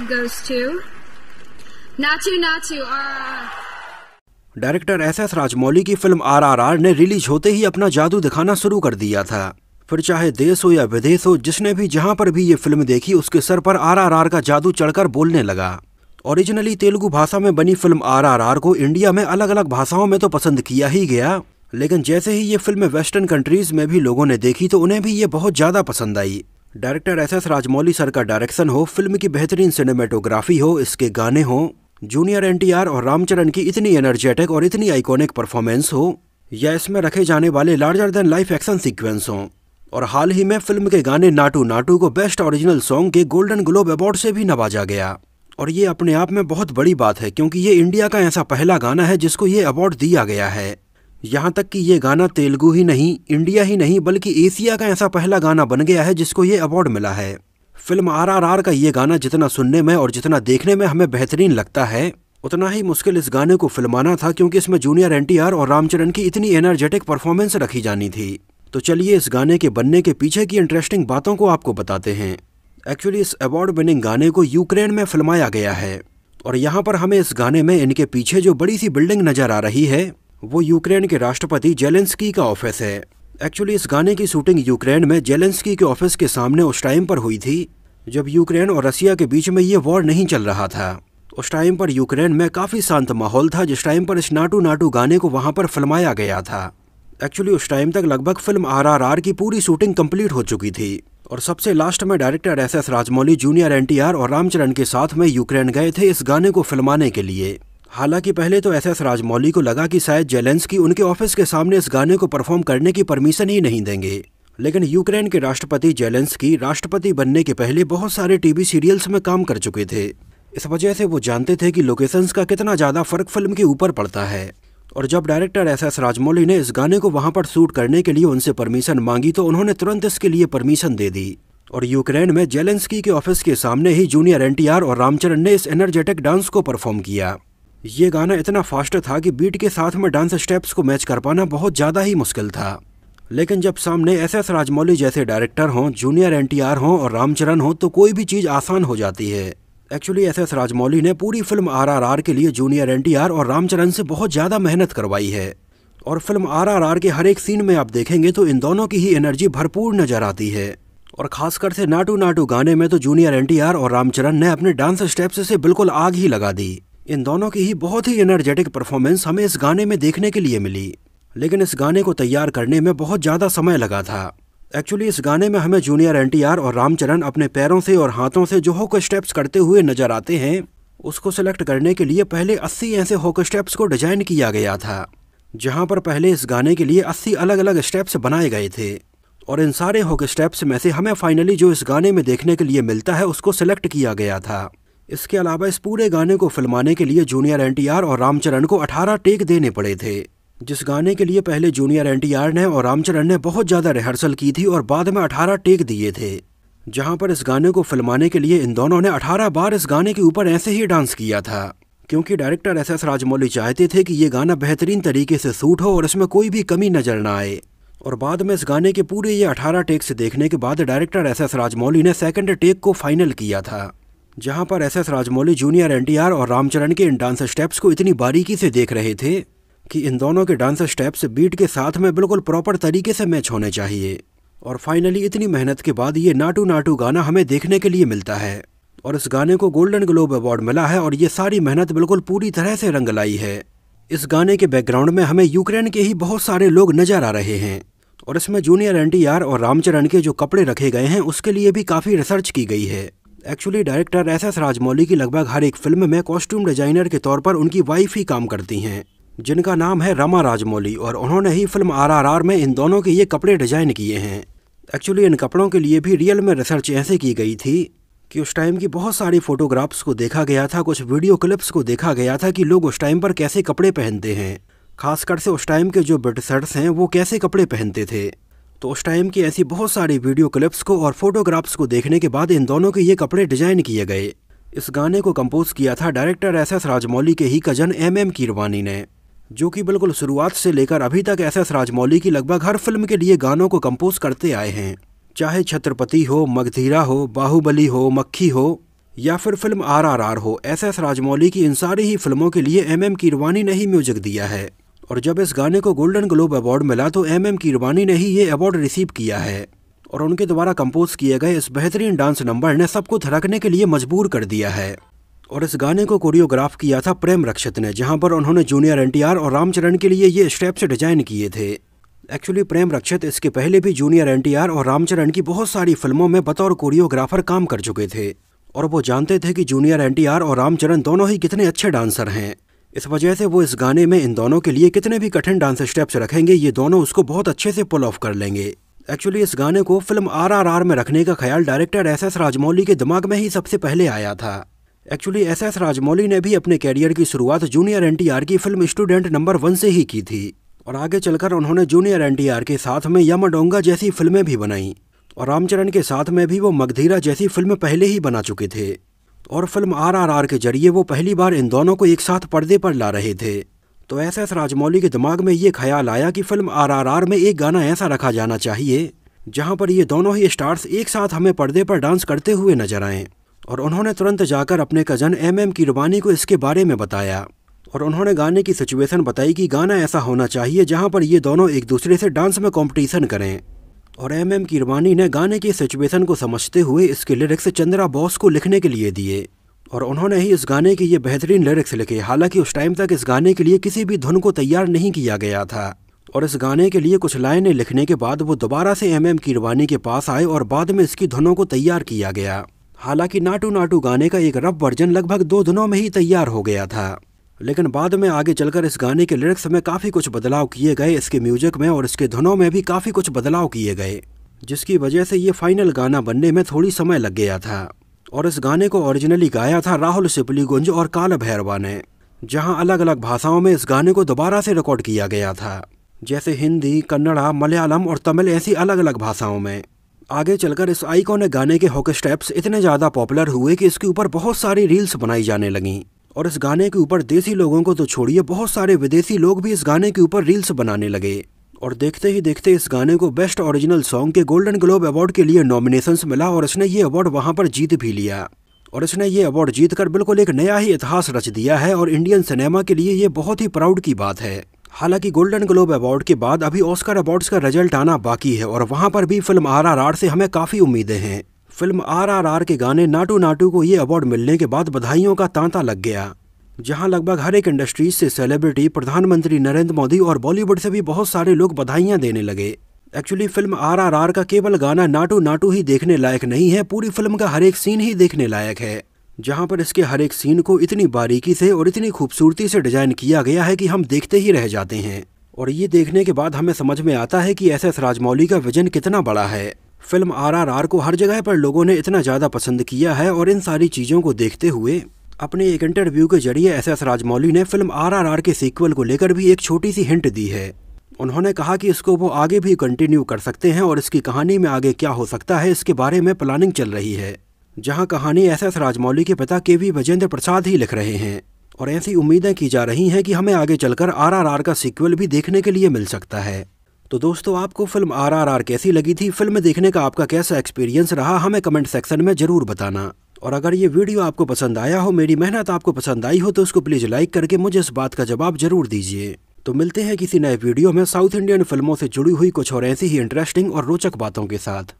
goes to Natu Natu RRR. Director S S Rajamouli की film RRR ने release होते ही अपना जादू दिखाना शुरू कर दिया था फिर चाहे देश हो या विदेश हो जिसने भी जहां पर भी ये फिल्म देखी उसके सर पर आरआरआर का जादू चढ़कर बोलने लगा ओरिजिनली तेलुगु भाषा में बनी फिल्म आरआरआर को इंडिया में अलग अलग भाषाओं में तो पसंद किया ही गया लेकिन जैसे ही ये फिल्म वेस्टर्न कंट्रीज में भी लोगों ने देखी तो उन्हें भी ये बहुत ज़्यादा पसंद आई director S S Rajamouli sir का डायरेक्शन हो फिल्म की बेहतरीन सिनेमेटोग्राफी हो इसके गाने हो जूनियर एनटीआर और रामचरण की इतनी एनर्जेटिक और इतनी आइकॉनिक परफॉर्मेंस हो या इसमें रखे जाने वाले larger than life action sequence हों और हाल ही में फिल्म के गाने नाटू नाटू को बेस्ट ओरिजिनल सॉन्ग के गोल्डन ग्लोब अवार्ड से भी नवाजा गया और ये अपने आप में बहुत बड़ी बात है क्योंकि ये इंडिया का ऐसा पहला गाना है जिसको ये अवार्ड दिया गया है यहाँ तक कि ये गाना तेलुगु ही नहीं इंडिया ही नहीं बल्कि एशिया का ऐसा पहला गाना बन गया है जिसको ये अवार्ड मिला है फिल्म आरआरआर का ये गाना जितना सुनने में और जितना देखने में हमें बेहतरीन लगता है उतना ही मुश्किल इस गाने को फिल्माना था क्योंकि इसमें जूनियर एन और रामचरण की इतनी एनर्जेटिक परफॉर्मेंस रखी जानी थी तो चलिए इस गाने के बनने के पीछे की इंटरेस्टिंग बातों को आपको बताते हैं एक्चुअली इस अवार्ड विनिंग गाने को यूक्रेन में फिल्माया गया है और यहाँ पर हमें इस गाने में इनके पीछे जो बड़ी सी बिल्डिंग नजर आ रही है वो यूक्रेन के राष्ट्रपति जेलेंस्की का ऑफिस है एक्चुअली इस गाने की शूटिंग यूक्रेन में जेलेंस्की के ऑफिस के सामने उस टाइम पर हुई थी जब यूक्रेन और रसिया के बीच में ये वॉर नहीं चल रहा था उस टाइम पर यूक्रेन में काफ़ी शांत माहौल था जिस टाइम पर इस नाटू नाटू गाने को वहाँ पर फिल्माया गया था एक्चुअली उस टाइम तक लगभग फिल्म आरआरआर की पूरी शूटिंग कंप्लीट हो चुकी थी और सबसे लास्ट में director S S Rajamouli junior NTR और रामचरण के साथ में यूक्रेन गए थे इस गाने को फिल्माने के लिए हालांकि पहले तो एस एस राजमौली को लगा कि शायद जेलेंस्की उनके ऑफिस के सामने इस गाने को परफॉर्म करने की परमिशन ही नहीं देंगे लेकिन यूक्रेन के राष्ट्रपति जेलेंस्की राष्ट्रपति बनने के पहले बहुत सारे टीवी सीरियल्स में काम कर चुके थे इस वजह से वो जानते थे कि लोकेशंस का कितना ज़्यादा फ़र्क फिल्म के ऊपर पड़ता है और जब डायरेक्टर एस एस राजमौली ने इस गाने को वहाँ पर शूट करने के लिए उनसे परमिशन मांगी तो उन्होंने तुरंत इसके लिए परमिशन दे दी और यूक्रेन में जेलेंस्की के ऑफिस के सामने ही जूनियर एनटीआर और रामचरण ने इस एनर्जेटिक डांस को परफॉर्म किया ये गाना इतना फास्ट था कि बीट के साथ में डांस स्टेप्स को मैच कर पाना बहुत ज़्यादा ही मुश्किल था लेकिन जब सामने एस एस राजमौली जैसे डायरेक्टर हों जूनियर एन टी आर हों और रामचरण हों तो कोई भी चीज़ आसान हो जाती है एक्चुअली एस एस राजमौली ने पूरी फिल्म आरआरआर के लिए जूनियर एन टी आर और रामचरण से बहुत ज़्यादा मेहनत करवाई है और फिल्म आरआरआर के हर एक सीन में आप देखेंगे तो इन दोनों की ही एनर्जी भरपूर नज़र आती है और ख़ासकर से नाटू नाटू गाने में तो जूनियर एन टी आर और रामचरण ने अपने डांस स्टेप्स से बिल्कुल आग ही लगा दी इन दोनों की ही बहुत ही एनर्जेटिक परफॉर्मेंस हमें इस गाने में देखने के लिए मिली लेकिन इस गाने को तैयार करने में बहुत ज़्यादा समय लगा था एक्चुअली इस गाने में हमें जूनियर एन और रामचरण अपने पैरों से और हाथों से जो होक स्टेप्स करते हुए नजर आते हैं उसको सेलेक्ट करने के लिए पहले 80 ऐसे होक स्टेप्स को डिजाइन किया गया था जहां पर पहले इस गाने के लिए 80 अलग अलग स्टेप्स बनाए गए थे और इन सारे होक स्टेप्स में से हमें फाइनली जो इस गाने में देखने के लिए मिलता है उसको सेलेक्ट किया गया था इसके अलावा इस पूरे गाने को फिल्माने के लिए जूनियर एनटीआर और रामचरण को 18 टेक देने पड़े थे जिस गाने के लिए पहले जूनियर एनटीआर ने और रामचरण ने बहुत ज़्यादा रिहर्सल की थी और बाद में अठारह टेक दिए थे जहां पर इस गाने को फिल्माने के लिए इन दोनों ने 18 बार इस गाने के ऊपर ऐसे ही डांस किया था क्योंकि डायरेक्टर एस एस राजमौली चाहते थे कि ये गाना बेहतरीन तरीके से सूट हो और इसमें कोई भी कमी नजर ना आए और बाद में इस गाने के पूरे ये 18 टेक्स देखने के बाद डायरेक्टर एस एस राजमौली ने सेकंड टेक को फाइनल किया था जहां पर एसएस राजमौली जूनियर एनटीआर और रामचरण के इन डांस स्टेप्स को इतनी बारीकी से देख रहे थे कि इन दोनों के डांस स्टेप्स बीट के साथ में बिल्कुल प्रॉपर तरीके से मैच होने चाहिए और फाइनली इतनी मेहनत के बाद ये नाटू नाटू गाना हमें देखने के लिए मिलता है और इस गाने को गोल्डन ग्लोब अवार्ड मिला है और ये सारी मेहनत बिल्कुल पूरी तरह से रंग लाई है इस गाने के बैकग्राउंड में हमें यूक्रेन के ही बहुत सारे लोग नजर आ रहे हैं और इसमें जूनियर एनटीआर और रामचरण के जो कपड़े रखे गए हैं उसके लिए भी काफ़ी रिसर्च की गई है actually director S S Rajamouli की लगभग हर एक फिल्म में कॉस्ट्यूम डिजाइनर के तौर पर उनकी वाइफ ही काम करती हैं जिनका नाम है रमा राजमौली और उन्होंने ही फिल्म आरआरआर में इन दोनों के ये कपड़े डिजाइन किए हैं एक्चुअली इन कपड़ों के लिए भी रियल में रिसर्च ऐसे की गई थी कि उस टाइम की बहुत सारी फोटोग्राफ्स को देखा गया था कुछ वीडियो क्लिप्स को देखा गया था कि लोग उस टाइम पर कैसे कपड़े पहनते हैं खासकर से उस टाइम के जो ब्रिटिशर्स हैं वो कैसे कपड़े पहनते थे तो उस टाइम की ऐसी बहुत सारी वीडियो क्लिप्स को और फोटोग्राफ्स को देखने के बाद इन दोनों के ये कपड़े डिजाइन किए गए इस गाने को कंपोज किया था डायरेक्टर एस एस राजमौली के ही कजन एम एम कीरवानी ने जो कि बिल्कुल शुरुआत से लेकर अभी तक एस एस राजमौली की लगभग हर फिल्म के लिए गानों को कंपोज करते आए हैं चाहे छत्रपति हो मगधीरा हो बाहुबली हो मक्खी हो या फिर फिल्म आरआरआर हो एस एस राजमौली की इन सारी ही फिल्मों के लिए एम एम कीरवानी ने ही म्यूजिक दिया है और जब इस गाने को गोल्डन ग्लोब अवार्ड मिला तो एम एम कीरवानी ने ही ये अवार्ड रिसीव किया है और उनके द्वारा कंपोज किए गए इस बेहतरीन डांस नंबर ने सबको थरकने के लिए मजबूर कर दिया है और इस गाने को कोरियोग्राफ किया था प्रेम रक्षित ने जहां पर उन्होंने जूनियर एनटीआर और रामचरण के लिए ये स्टेप्स डिजाइन किए थे एक्चुअली प्रेम रक्षित इसके पहले भी जूनियर एनटीआर और रामचरण की बहुत सारी फिल्मों में बतौर कोरियोग्राफर काम कर चुके थे और वो जानते थे कि जूनियर एनटीआर और रामचरण दोनों ही कितने अच्छे डांसर हैं इस वजह से वो इस गाने में इन दोनों के लिए कितने भी कठिन डांस स्टेप्स रखेंगे ये दोनों उसको बहुत अच्छे से पुल ऑफ कर लेंगे एक्चुअली इस गाने को फिल्म आरआरआर में रखने का ख्याल डायरेक्टर एस एस राजमौली के दिमाग में ही सबसे पहले आया था एक्चुअली एस एस राजमौली ने भी अपने कैरियर की शुरुआत जूनियर एन की फिल्म स्टूडेंट नंबर वन से ही की थी और आगे चलकर उन्होंने जूनियर एन के साथ में यमडोंगा जैसी फिल्में भी बनाई और रामचरण के साथ में भी वो मगधीरा जैसी फिल्म पहले ही बना चुके थे और फिल्म आरआरआर के जरिए वो पहली बार इन दोनों को एक साथ पर्दे पर ला रहे थे तो एस एस राजमौली के दिमाग में ये ख्याल आया कि फिल्म आरआरआर में एक गाना ऐसा रखा जाना चाहिए जहाँ पर ये दोनों ही स्टार्स एक साथ हमें पर्दे पर डांस करते हुए नजर आए और उन्होंने तुरंत जाकर अपने कज़न एम एम किरवानी को इसके बारे में बताया और उन्होंने गाने की सिचुएशन बताई कि गाना ऐसा होना चाहिए जहाँ पर ये दोनों एक दूसरे से डांस में कंपटीशन करें और एम एम किरवानी ने गाने की सिचुएशन को समझते हुए इसके लिरिक्स चंद्रा बॉस को लिखने के लिए दिए और उन्होंने ही इस गाने के ये बेहतरीन लिरिक्स लिखे हालांकि उस टाइम तक इस गाने के लिए किसी भी धुन को तैयार नहीं किया गया था और इस गाने के लिए कुछ लाइनें लिखने के बाद वो दोबारा से एम एम किरवानी के पास आए और बाद में इसकी धुनों को तैयार किया गया हालांकि नाटू नाटू गाने का एक रफ वर्जन लगभग दो धुनों में ही तैयार हो गया था लेकिन बाद में आगे चलकर इस गाने के लिरिक्स में काफ़ी कुछ बदलाव किए गए इसके म्यूजिक में और इसके धुनों में भी काफ़ी कुछ बदलाव किए गए जिसकी वजह से ये फाइनल गाना बनने में थोड़ी समय लग गया था और इस गाने को ओरिजिनली गाया था राहुल सिपलीगुंज और काल भैरवा ने जहाँ अलग अलग भाषाओं में इस गाने को दोबारा से रिकॉर्ड किया गया था जैसे हिंदी कन्नड़ा मलयालम और तमिल ऐसी अलग अलग भाषाओं में आगे चलकर इस आइकॉनिक गाने के हॉक स्टेप्स इतने ज़्यादा पॉपुलर हुए कि इसके ऊपर बहुत सारी रील्स बनाई जाने लगीं और इस गाने के ऊपर देसी लोगों को तो छोड़िए बहुत सारे विदेशी लोग भी इस गाने के ऊपर रील्स बनाने लगे और देखते ही देखते इस गाने को बेस्ट ओरिजिनल सॉन्ग के गोल्डन ग्लोब अवार्ड के लिए नॉमिनेशंस मिला और इसने ये अवार्ड वहाँ पर जीत भी लिया और इसने ये अवार्ड जीतकर बिल्कुल एक नया ही इतिहास रच दिया है और इंडियन सिनेमा के लिए ये बहुत ही प्राउड की बात है हालांकि गोल्डन ग्लोब अवार्ड के बाद अभी ऑस्कर अवार्ड्स का रिजल्ट आना बाकी है और वहाँ पर भी फिल्म आर आर आर से हमें काफ़ी उम्मीदें हैं फिल्म आरआरआर के गाने नाटू नाटू को ये अवार्ड मिलने के बाद बधाइयों का तांता लग गया जहां लगभग हर एक इंडस्ट्रीज से सेलिब्रिटी प्रधानमंत्री नरेंद्र मोदी और बॉलीवुड से भी बहुत सारे लोग बधाइयां देने लगे एक्चुअली फिल्म आरआरआर का केवल गाना नाटू नाटू ही देखने लायक नहीं है पूरी फिल्म का हर एक सीन ही देखने लायक है जहाँ पर इसके हर एक सीन को इतनी बारीकी से और इतनी खूबसूरती से डिजाइन किया गया है कि हम देखते ही रह जाते हैं और ये देखने के बाद हमें समझ में आता है कि एस एस राजमौली का विजन कितना बड़ा है फिल्म आरआरआर को हर जगह पर लोगों ने इतना ज़्यादा पसंद किया है और इन सारी चीज़ों को देखते हुए अपने एक इंटरव्यू के जरिए एस एस राजमौली ने फिल्म आरआरआर के सीक्वल को लेकर भी एक छोटी सी हिंट दी है उन्होंने कहा कि इसको वो आगे भी कंटिन्यू कर सकते हैं और इसकी कहानी में आगे क्या हो सकता है इसके बारे में प्लानिंग चल रही है जहाँ कहानी एस एस राजमौली के पिता के वी विजेंद्र प्रसाद ही लिख रहे हैं और ऐसी उम्मीदें की जा रही हैं कि हमें आगे चलकर आरआरआर का सीक्वल भी देखने के लिए मिल सकता है तो दोस्तों आपको फिल्म आरआरआर कैसी लगी थी फिल्म देखने का आपका कैसा एक्सपीरियंस रहा हमें कमेंट सेक्शन में ज़रूर बताना और अगर ये वीडियो आपको पसंद आया हो मेरी मेहनत आपको पसंद आई हो तो उसको प्लीज़ लाइक करके मुझे इस बात का जवाब ज़रूर दीजिए तो मिलते हैं किसी नए वीडियो में साउथ इंडियन फिल्मों से जुड़ी हुई कुछ और ऐसी ही इंटरेस्टिंग और रोचक बातों के साथ